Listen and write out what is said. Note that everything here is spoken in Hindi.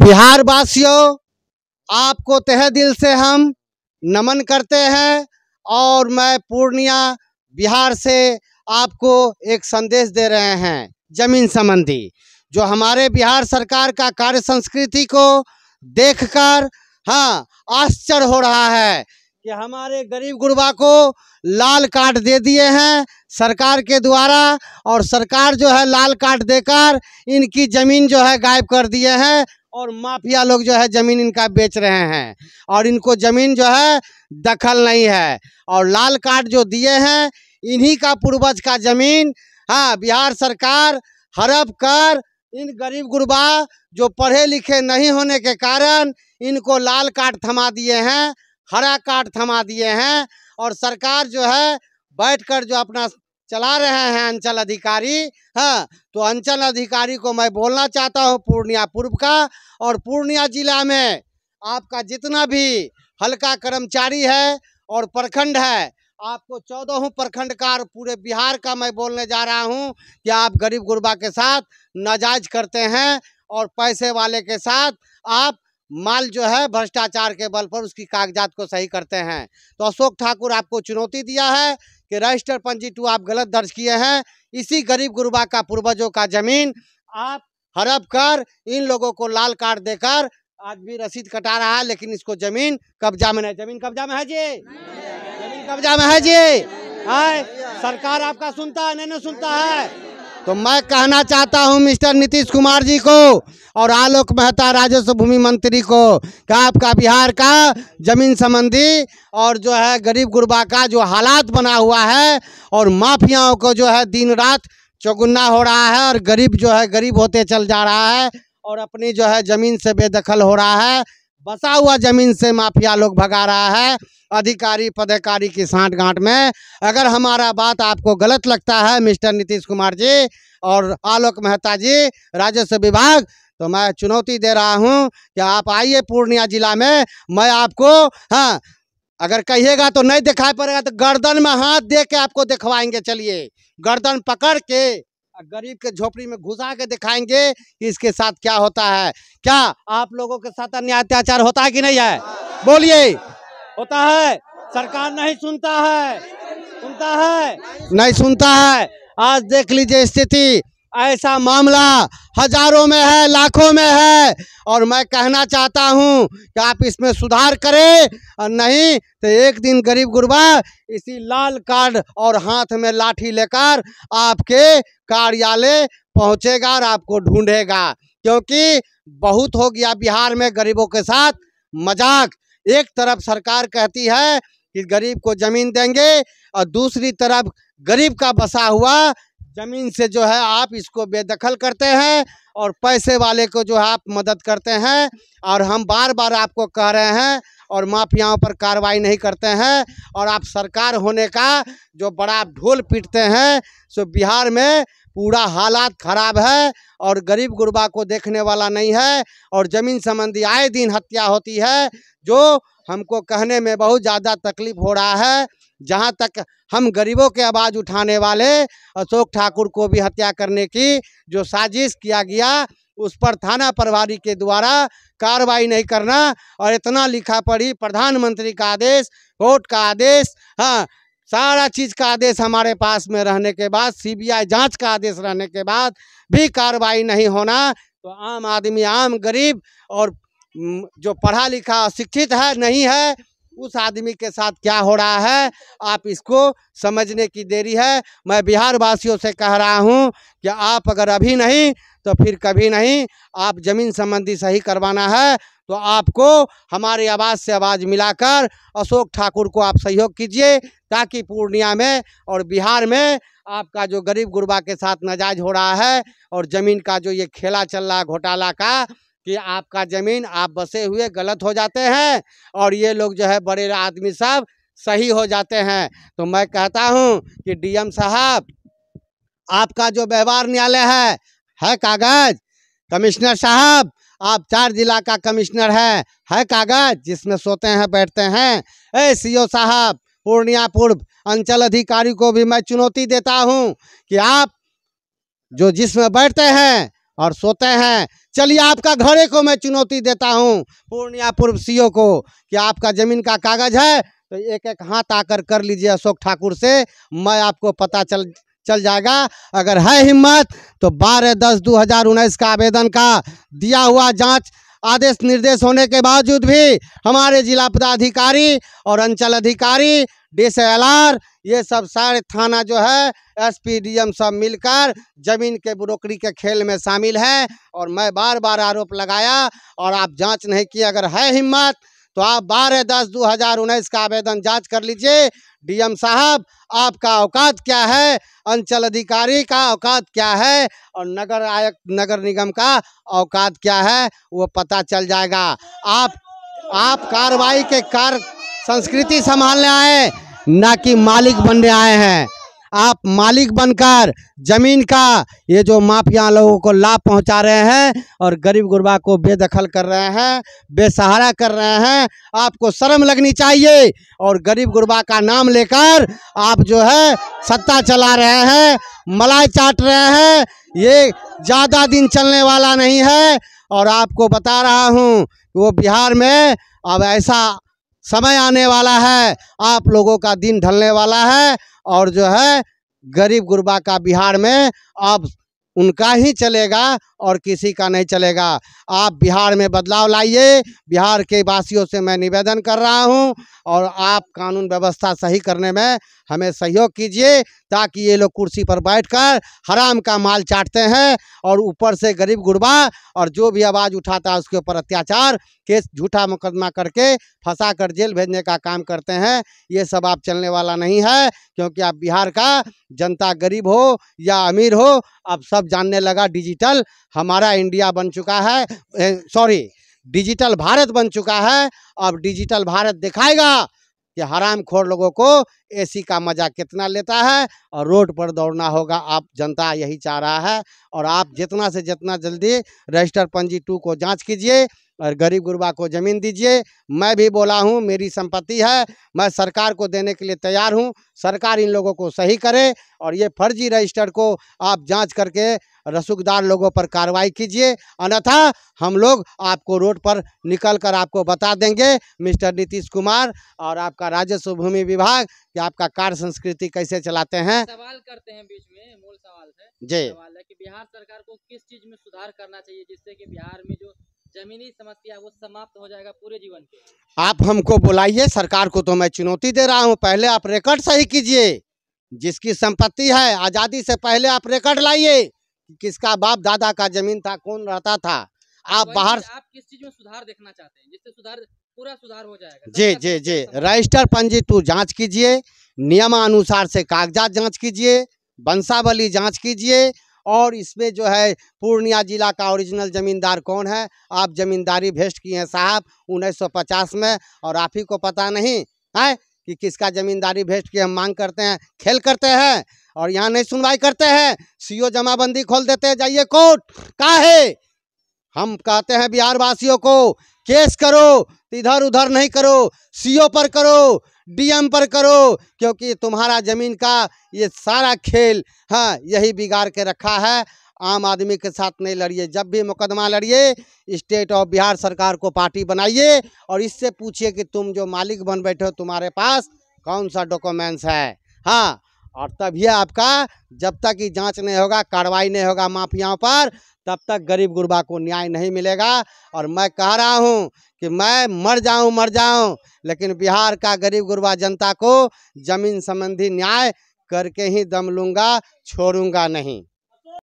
बिहार वासियों आपको तह दिल से हम नमन करते हैं और मैं पूर्णिया बिहार से आपको एक संदेश दे रहे हैं जमीन संबंधी जो हमारे बिहार सरकार का कार्य संस्कृति को देखकर हाँ आश्चर्य हो रहा है कि हमारे गरीब गुरबा को लाल कार्ड दे दिए हैं सरकार के द्वारा और सरकार जो है लाल कार्ड देकर इनकी ज़मीन जो है गायब कर दिए हैं और माफिया लोग जो है ज़मीन इनका बेच रहे हैं और इनको ज़मीन जो है दखल नहीं है और लाल कार्ड जो दिए हैं इन्हीं का पूर्वज का ज़मीन हाँ बिहार सरकार हड़प कर इन गरीब गुरबा जो पढ़े लिखे नहीं होने के कारण इनको लाल कार्ड थमा दिए हैं हरा कार्ड थमा दिए हैं और सरकार जो है बैठकर जो अपना चला रहे हैं अंचल अधिकारी हाँ तो अंचल अधिकारी को मैं बोलना चाहता हूँ पूर्णिया पूर्व का और पूर्णिया जिला में आपका जितना भी हल्का कर्मचारी है और प्रखंड है आपको चौदहों प्रखंड का और पूरे बिहार का मैं बोलने जा रहा हूँ कि आप गरीब गुरबा के साथ नाजायज करते हैं और पैसे वाले के साथ आप माल जो है भ्रष्टाचार के बल पर उसकी कागजात को सही करते हैं तो अशोक ठाकुर आपको चुनौती दिया है कि रजिस्टर पंजी टू आप गलत दर्ज किए हैं इसी गरीब गुरबा का पूर्वजों का जमीन आप हड़प कर इन लोगों को लाल कार्ड देकर आदमी रसीद कटा रहा है लेकिन इसको जमीन कब्जा में नहीं जमीन कब्जा में है जी जमीन कब्जा में है जी आए सरकार आपका सुनता है नहीं, नहीं सुनता है तो मैं कहना चाहता हूं मिस्टर नीतीश कुमार जी को और आलोक मेहता राजस्व भूमि मंत्री को कि आपका बिहार का जमीन संबंधी और जो है गरीब गुरबा का जो हालात बना हुआ है और माफियाओं को जो है दिन रात चौगुन्ना हो रहा है और गरीब जो है गरीब होते चल जा रहा है और अपनी जो है ज़मीन से बेदखल हो रहा है बसा हुआ ज़मीन से माफिया लोग भगा रहा है अधिकारी पदाधिकारी की सांठ गांठ में अगर हमारा बात आपको गलत लगता है मिस्टर नीतीश कुमार जी और आलोक मेहता जी राजस्व विभाग तो मैं चुनौती दे रहा हूं कि आप आइए पूर्णिया जिला में मैं आपको हाँ अगर कहिएगा तो नहीं दिखाई पड़ेगा तो गर्दन में हाथ दे के आपको दिखवाएंगे चलिए गर्दन पकड़ के गरीब के झोपड़ी में घुसा के दिखाएंगे कि इसके साथ क्या होता है क्या आप लोगों के साथ अन्याय अत्याचार होता है कि नहीं है बोलिए होता है सरकार नहीं सुनता है सुनता है नहीं सुनता है आज देख लीजिए स्थिति ऐसा मामला हजारों में है लाखों में है और मैं कहना चाहता हूं कि आप इसमें सुधार करें और नहीं तो एक दिन गरीब गुरबा इसी लाल कार्ड और हाथ में लाठी लेकर आपके कार्यालय पहुंचेगा और आपको ढूंढेगा क्योंकि बहुत हो गया बिहार में गरीबों के साथ मजाक एक तरफ सरकार कहती है कि गरीब को ज़मीन देंगे और दूसरी तरफ गरीब का बसा हुआ ज़मीन से जो है आप इसको बेदखल करते हैं और पैसे वाले को जो है आप मदद करते हैं और हम बार बार आपको कह रहे हैं और माफियाओं पर कार्रवाई नहीं करते हैं और आप सरकार होने का जो बड़ा ढोल पीटते हैं सो बिहार में पूरा हालात खराब है और गरीब गुरबा को देखने वाला नहीं है और ज़मीन संबंधी आए दिन हत्या होती है जो हमको कहने में बहुत ज़्यादा तकलीफ हो रहा है जहाँ तक हम गरीबों के आवाज़ उठाने वाले अशोक ठाकुर को भी हत्या करने की जो साजिश किया गया उस पर थाना प्रभारी के द्वारा कार्रवाई नहीं करना और इतना लिखा पढ़ी प्रधानमंत्री का आदेश कोर्ट का आदेश हाँ सारा चीज़ का आदेश हमारे पास में रहने के बाद सीबीआई जांच का आदेश रहने के बाद भी कार्रवाई नहीं होना तो आम आदमी आम गरीब और जो पढ़ा लिखा शिक्षित है नहीं है उस आदमी के साथ क्या हो रहा है आप इसको समझने की देरी है मैं बिहार वासियों से कह रहा हूं कि आप अगर अभी नहीं तो फिर कभी नहीं आप ज़मीन संबंधी सही करवाना है तो आपको हमारे आवाज़ से आवाज़ मिलाकर अशोक ठाकुर को आप सहयोग कीजिए ताकि पूर्णिया में और बिहार में आपका जो गरीब गुरबा के साथ नजाज हो रहा है और ज़मीन का जो ये खेला चल रहा घोटाला का कि आपका ज़मीन आप बसे हुए गलत हो जाते हैं और ये लोग जो है बड़े आदमी सब सही हो जाते हैं तो मैं कहता हूँ कि डीएम साहब आपका जो व्यवहार न्यायालय है है कागज कमिश्नर साहब आप चार जिला का कमिश्नर है है कागज जिसमें सोते हैं बैठते हैं ए सीओ साहब पूर्णिया पूर्व अंचल अधिकारी को भी मैं चुनौती देता हूं कि आप जो जिसमें बैठते हैं और सोते हैं चलिए आपका घरे को मैं चुनौती देता हूं पूर्णिया पूर्व सीओ को कि आपका जमीन का कागज है तो एक एक हाथ आकर कर लीजिए अशोक ठाकुर से मैं आपको पता चल चल जाएगा अगर है हिम्मत तो बारह दस दो हजार उन्नीस का आवेदन का दिया हुआ जांच आदेश निर्देश होने के बावजूद भी हमारे जिला पदाधिकारी और अंचल अधिकारी आर ये सब सारे थाना जो है एसपीडीएम सब मिलकर जमीन के ब्रोकरी के खेल में शामिल है और मैं बार बार आरोप लगाया और आप जांच नहीं किए अगर है हिम्मत तो आप बारह दस दो हजार उन्नीस का आवेदन जांच कर लीजिए डीएम साहब आपका औकात क्या है अंचल अधिकारी का औकात क्या है और नगर आयुक्त नगर निगम का औकात क्या है वो पता चल जाएगा आप आप कार्रवाई के कार्य संस्कृति संभालने आए ना कि मालिक बनने आए हैं आप मालिक बनकर ज़मीन का ये जो माफिया लोगों को लाभ पहुंचा रहे हैं और गरीब गुरबा को बेदखल कर रहे हैं बेसहारा कर रहे हैं आपको शर्म लगनी चाहिए और गरीब गुरबा का नाम लेकर आप जो है सत्ता चला रहे हैं मलाई चाट रहे हैं ये ज़्यादा दिन चलने वाला नहीं है और आपको बता रहा हूँ वो बिहार में अब ऐसा समय आने वाला है आप लोगों का दिन ढलने वाला है और जो है गरीब गुरबा का बिहार में अब उनका ही चलेगा और किसी का नहीं चलेगा आप बिहार में बदलाव लाइए बिहार के वासियों से मैं निवेदन कर रहा हूं और आप कानून व्यवस्था सही करने में हमें सहयोग कीजिए ताकि ये लोग कुर्सी पर बैठकर हराम का माल चाटते हैं और ऊपर से गरीब गुरबा और जो भी आवाज़ उठाता है उसके ऊपर अत्याचार केस झूठा मुकदमा करके फंसा कर जेल भेजने का काम करते हैं ये सब आप चलने वाला नहीं है क्योंकि आप बिहार का जनता गरीब हो या अमीर हो अब सब जानने लगा डिजिटल हमारा इंडिया बन चुका है सॉरी डिजिटल भारत बन चुका है अब डिजिटल भारत दिखाएगा कि हराम खोर लोगों को एसी का मजा कितना लेता है और रोड पर दौड़ना होगा आप जनता यही चाह रहा है और आप जितना से जितना जल्दी रजिस्टर पंजी टू को जांच कीजिए और गरीब गुरबा को ज़मीन दीजिए मैं भी बोला हूँ मेरी संपत्ति है मैं सरकार को देने के लिए तैयार हूँ सरकार इन लोगों को सही करे और ये फर्जी रजिस्टर को आप जांच करके रसूखदार लोगों पर कार्रवाई कीजिए अन्यथा हम लोग आपको रोड पर निकल कर आपको बता देंगे मिस्टर नीतीश कुमार और आपका राजस्व भूमि विभाग कि आपका कार्य संस्कृति कैसे चलाते हैं सवाल करते हैं बीच में मूल सवाल है जी सवाल है कि बिहार सरकार को किस चीज में सुधार करना चाहिए जिससे कि बिहार में जो जमीनी समस्या वो समाप्त हो जाएगा पूरे जीवन के आप हमको बुलाइए सरकार को तो मैं चुनौती दे रहा हूँ पहले आप रिकॉर्ड सही कीजिए जिसकी संपत्ति है आज़ादी से पहले आप रिकॉर्ड लाइए किसका बाप दादा का जमीन था कौन रहता था आप तो बाहर आप किस चीज में सुधार देखना चाहते हैं जिससे सुधार पूरा सुधार हो जाएगा जी जी जी रजिस्टर पंजी तू जांच कीजिए नियमानुसार से कागजात जांच कीजिए वंशावली जांच कीजिए और इसमें जो है पूर्णिया जिला का ओरिजिनल ज़मींदार कौन है आप ज़मींदारी भेस्ट किए हैं साहब 1950 में और आप ही को पता नहीं है कि किसका ज़मींदारी भेस्ट की हम मांग करते हैं खेल करते हैं और यहाँ नहीं सुनवाई करते हैं सीओ जमाबंदी खोल देते हैं जाइए कोर्ट का है हम कहते हैं बिहार वासियों को केस करो इधर उधर नहीं करो सीओ पर करो डीएम पर करो क्योंकि तुम्हारा ज़मीन का ये सारा खेल हाँ यही बिगाड़ के रखा है आम आदमी के साथ नहीं लड़िए जब भी मुकदमा लड़िए स्टेट ऑफ बिहार सरकार को पार्टी बनाइए और इससे पूछिए कि तुम जो मालिक बन बैठे हो तुम्हारे पास कौन सा डॉक्यूमेंट्स है हाँ और तभी आपका जब तक ये जांच नहीं होगा कार्रवाई नहीं होगा माफियाओं पर तब तक गरीब गुरबा को न्याय नहीं मिलेगा और मैं कह रहा हूँ कि मैं मर जाऊं मर जाऊं लेकिन बिहार का गरीब गुरबा जनता को जमीन संबंधी न्याय करके ही दम लूंगा छोड़ूंगा नहीं